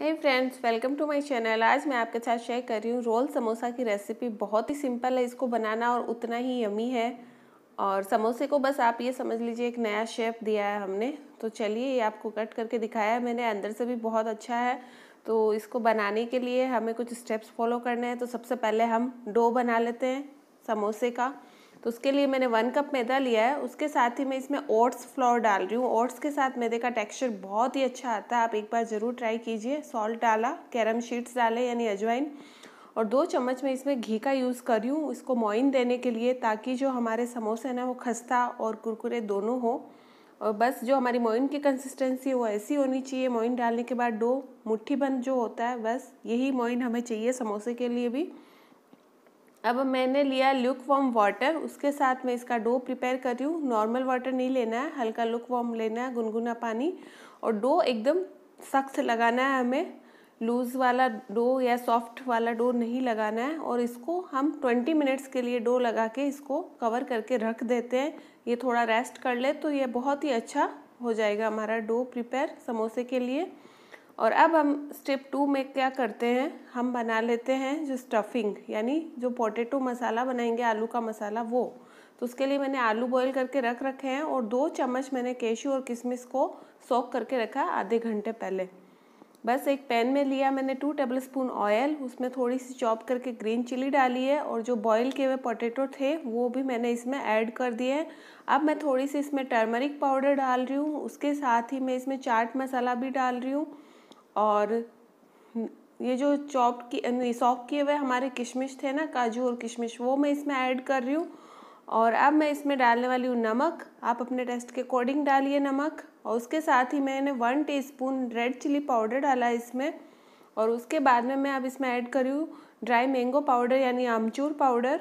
hey friends welcome to my channel आज मैं आपके साथ शेयर कर रही हूँ रोल समोसा की रेसिपी बहुत ही सिंपल है इसको बनाना और उतना ही यमी है और समोसे को बस आप ये समझ लीजिए एक नया शेप दिया है हमने तो चलिए ये आपको कट करके दिखाया है मैंने अंदर से भी बहुत अच्छा है तो इसको बनाने के लिए हमें कुछ स्टेप्स फॉलो करने हैं तो सबसे पहले हम डो बना लेते हैं समोसे का तो उसके लिए मैंने वन कप मैदा लिया है उसके साथ ही मैं इसमें ओट्स फ्लोर डाल रही हूँ ओट्स के साथ मैदे का टेक्सचर बहुत ही अच्छा आता है आप एक बार ज़रूर ट्राई कीजिए सॉल्ट डाला कैरम शीट्स डाले यानी अजवाइन और दो चम्मच मैं इसमें घी का यूज़ कर रही हूँ इसको मोइन देने के लिए ताकि जो हमारे समोसे हैं ना वो खस्ता और कुरकुरे दोनों हो और बस जो हमारी मोइन की कंसिस्टेंसी वो ऐसी होनी चाहिए मोइन डालने के बाद दो मुट्ठी बंद जो होता है बस यही मोइन हमें चाहिए समोसे के लिए भी अब मैंने लिया लुक वॉम वाटर उसके साथ मैं इसका डो प्रिपेयर कर रही हूँ नॉर्मल वाटर नहीं लेना है हल्का लुक वॉम लेना है गुनगुना पानी और डो एकदम सख्त लगाना है हमें लूज़ वाला डो या सॉफ्ट वाला डो नहीं लगाना है और इसको हम 20 मिनट्स के लिए डो लगा के इसको कवर करके रख देते हैं ये थोड़ा रेस्ट कर ले तो ये बहुत ही अच्छा हो जाएगा हमारा डो प्रिपेयर समोसे के लिए और अब हम स्टेप टू में क्या करते हैं हम बना लेते हैं जो स्टफिंग यानी जो पोटैटो मसाला बनाएंगे आलू का मसाला वो तो उसके लिए मैंने आलू बॉईल करके रख रखे हैं और दो चम्मच मैंने केशू और किशमिश को सॉक करके रखा आधे घंटे पहले बस एक पैन में लिया मैंने टू टेबल स्पून ऑयल उसमें थोड़ी सी चॉप करके ग्रीन चिली डाली है और जो बॉयल किए हुए पोटैटो थे वो भी मैंने इसमें ऐड कर दिए हैं अब मैं थोड़ी सी इसमें टर्मरिक पाउडर डाल रही हूँ उसके साथ ही मैं इसमें चाट मसाला भी डाल रही हूँ और ये जो चॉप की सॉफ किए हुए हमारे किशमिश थे ना काजू और किशमिश वो मैं इसमें ऐड कर रही हूँ और अब मैं इसमें डालने वाली हूँ नमक आप अपने टेस्ट के अकॉर्डिंग डालिए नमक और उसके साथ ही मैंने one teaspoon red chilli powder डाला इसमें और उसके बाद में मैं अब इसमें ऐड करी हूँ ड्राई मैंगो पाउडर यानी आमचूर पाउडर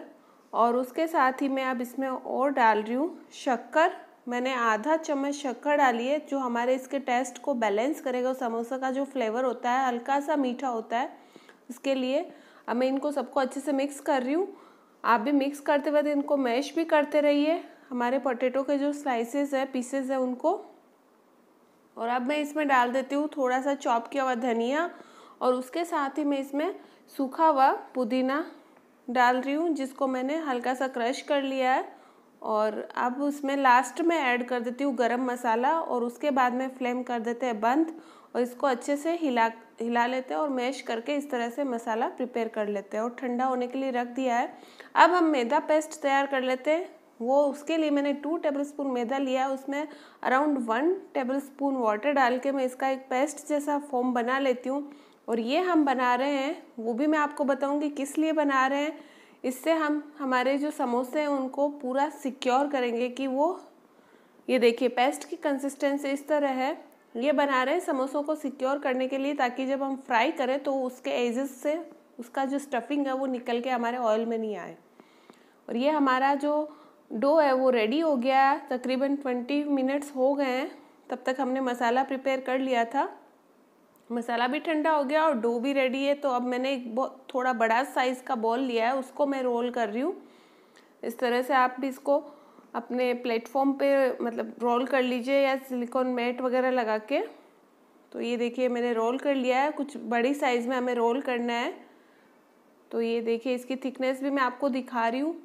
और उसके साथ ही मैं अब इसमें और डाल रही हूँ शक्कर मैंने आधा चम्मच शक्कर डाली है जो हमारे इसके टेस्ट को बैलेंस करेगा समोसा का जो फ्लेवर होता है हल्का सा मीठा होता है इसके लिए अब मैं इनको सबको अच्छे से मिक्स कर रही हूँ आप भी मिक्स करते वक्त इनको मैश भी करते रहिए हमारे पोटेटो के जो स्लाइसेस है पीसेस है उनको और अब मैं इसमें डाल देती हूँ थोड़ा सा चॉप किया हुआ धनिया और उसके साथ ही मैं इसमें सूखा हुआ पुदीना डाल रही हूँ जिसको मैंने हल्का सा क्रश कर लिया है और अब उसमें लास्ट में ऐड कर देती हूँ गरम मसाला और उसके बाद में फ्लेम कर देते हैं बंद और इसको अच्छे से हिला हिला लेते हैं और मैश करके इस तरह से मसाला प्रिपेयर कर लेते हैं और ठंडा होने के लिए रख दिया है अब हम मैदा पेस्ट तैयार कर लेते हैं वो उसके लिए मैंने टू टेबलस्पून मैदा लिया है उसमें अराउंड वन टेबलस्पून वाटर डाल के मैं इसका एक पेस्ट जैसा फॉर्म बना लेती हूँ और ये हम बना रहे हैं वो भी मैं आपको बताऊँगी किस लिए बना रहे हैं इससे हम हमारे जो समोसे हैं उनको पूरा सिक्योर करेंगे कि वो ये देखिए पेस्ट की कंसिस्टेंसी इस तरह है ये बना रहे हैं समोसों को सिक्योर करने के लिए ताकि जब हम फ्राई करें तो उसके एजेस से उसका जो स्टफिंग है वो निकल के हमारे ऑयल में नहीं आए और ये हमारा जो डो है वो रेडी हो गया तकरीबन ट्वेंटी मिनट्स हो गए हैं तब तक हमने मसाला प्रिपेयर कर लिया था मसाला भी ठंडा हो गया और डो भी रेडी है तो अब मैंने एक बहुत थोड़ा बड़ा साइज़ का बॉल लिया है उसको मैं रोल कर रही हूँ इस तरह से आप भी इसको अपने प्लेटफॉर्म पे मतलब रोल कर लीजिए या सिलिकॉन मैट वगैरह लगा के तो ये देखिए मैंने रोल कर लिया है कुछ बड़ी साइज़ में हमें रोल करना है तो ये देखिए इसकी थिकनेस भी मैं आपको दिखा रही हूँ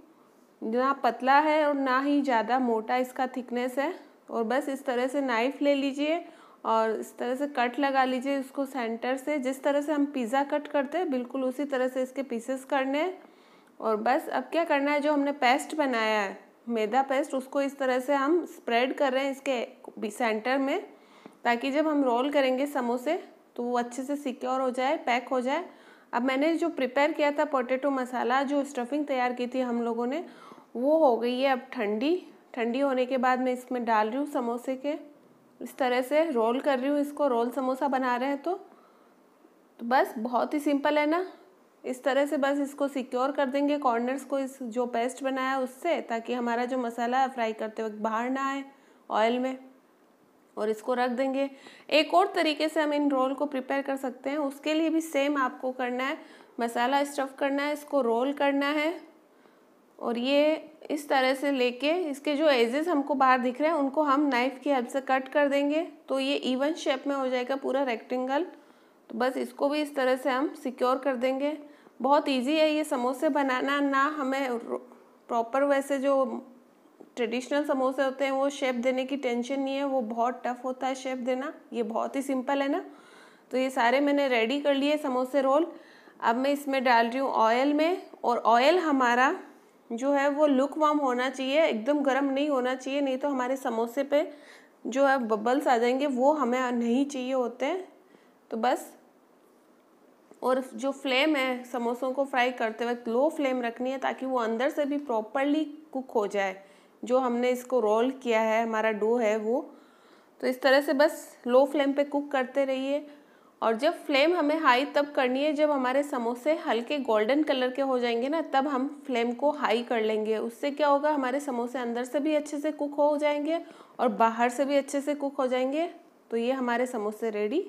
ना पतला है और ना ही ज़्यादा मोटा इसका थिकनेस है और बस इस तरह से नाइफ़ ले लीजिए और इस तरह से कट लगा लीजिए इसको सेंटर से जिस तरह से हम पिज़्ज़ा कट करते हैं बिल्कुल उसी तरह से इसके पीसेस करने हैं और बस अब क्या करना है जो हमने पेस्ट बनाया है मैदा पेस्ट उसको इस तरह से हम स्प्रेड कर रहे हैं इसके सेंटर में ताकि जब हम रोल करेंगे समोसे तो वो अच्छे से सिक्योर हो जाए पैक हो जाए अब मैंने जो प्रिपेयर किया था पोटैटो मसाला जो स्टफिंग तैयार की थी हम लोगों ने वो हो गई है अब ठंडी ठंडी होने के बाद मैं इसमें डाल रही हूँ समोसे के इस तरह से रोल कर रही हूँ इसको रोल समोसा बना रहे हैं तो तो बस बहुत ही सिंपल है ना इस तरह से बस इसको सिक्योर कर देंगे कॉर्नर्स को इस जो पेस्ट बनाया उससे ताकि हमारा जो मसाला है फ्राई करते वक्त बाहर ना आए ऑयल में और इसको रख देंगे एक और तरीके से हम इन रोल को प्रिपेयर कर सकते हैं उसके लिए भी सेम आपको करना है मसाला स्टफ़ करना है इसको रोल करना है और ये इस तरह से लेके इसके जो एजेस हमको बाहर दिख रहे हैं उनको हम नाइफ़ की हेल्प से कट कर देंगे तो ये इवन शेप में हो जाएगा पूरा रेक्टेंगल तो बस इसको भी इस तरह से हम सिक्योर कर देंगे बहुत इजी है ये समोसे बनाना ना हमें प्रॉपर वैसे जो ट्रेडिशनल समोसे होते हैं वो शेप देने की टेंशन नहीं है वो बहुत टफ होता है शेप देना ये बहुत ही सिंपल है ना तो ये सारे मैंने रेडी कर लिए समोसे रोल अब मैं इसमें डाल रही हूँ ऑयल में और ऑयल हमारा जो है वो लुक वार्म होना चाहिए एकदम गर्म नहीं होना चाहिए नहीं तो हमारे समोसे पे जो है बबल्स आ जाएंगे वो हमें नहीं चाहिए होते हैं तो बस और जो फ्लेम है समोसों को फ्राई करते वक्त लो फ्लेम रखनी है ताकि वो अंदर से भी प्रॉपरली कुक हो जाए जो हमने इसको रोल किया है हमारा डो है वो तो इस तरह से बस लो फ्लेम पे कुक करते रहिए और जब फ्लेम हमें हाई तब करनी है जब हमारे समोसे हल्के गोल्डन कलर के हो जाएंगे ना तब हम फ्लेम को हाई कर लेंगे उससे क्या होगा हमारे समोसे अंदर से भी अच्छे से कुक हो जाएंगे और बाहर से भी अच्छे से कुक हो जाएंगे तो ये हमारे समोसे रेडी